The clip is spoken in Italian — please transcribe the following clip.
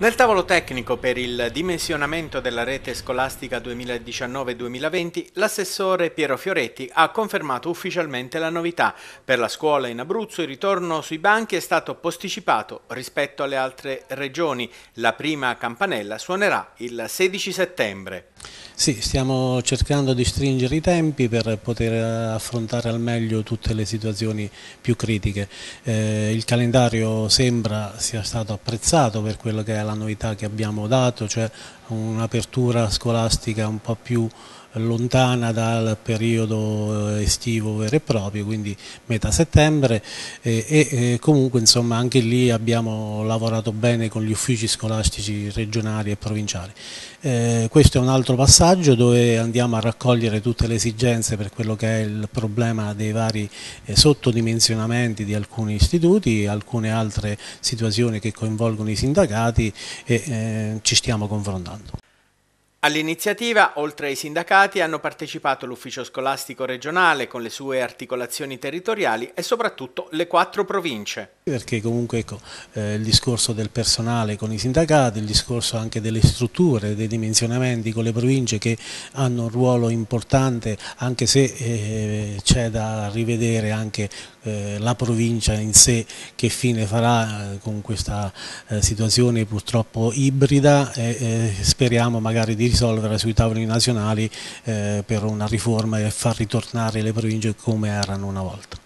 Nel tavolo tecnico per il dimensionamento della rete scolastica 2019-2020, l'assessore Piero Fioretti ha confermato ufficialmente la novità. Per la scuola in Abruzzo il ritorno sui banchi è stato posticipato rispetto alle altre regioni. La prima campanella suonerà il 16 settembre. Sì, stiamo cercando di stringere i tempi per poter affrontare al meglio tutte le situazioni più critiche. Eh, il calendario sembra sia stato apprezzato per quella che è la novità che abbiamo dato, cioè un'apertura scolastica un po' più lontana dal periodo eh, estivo vero e proprio, quindi metà settembre eh, e, e eh, comunque insomma anche lì abbiamo lavorato bene con gli uffici scolastici regionali e provinciali. Eh, questo è un altro passaggio dove andiamo a raccogliere tutte le esigenze per quello che è il problema dei vari eh, sottodimensionamenti di alcuni istituti, alcune altre situazioni che coinvolgono i sindacati e eh, ci stiamo confrontando. All'iniziativa, oltre ai sindacati, hanno partecipato l'Ufficio Scolastico Regionale con le sue articolazioni territoriali e soprattutto le quattro province. Perché comunque ecco, eh, il discorso del personale con i sindacati, il discorso anche delle strutture, dei dimensionamenti con le province che hanno un ruolo importante anche se eh, c'è da rivedere anche eh, la provincia in sé che fine farà eh, con questa eh, situazione purtroppo ibrida speriamo magari di risolvere sui tavoli nazionali eh, per una riforma e far ritornare le province come erano una volta.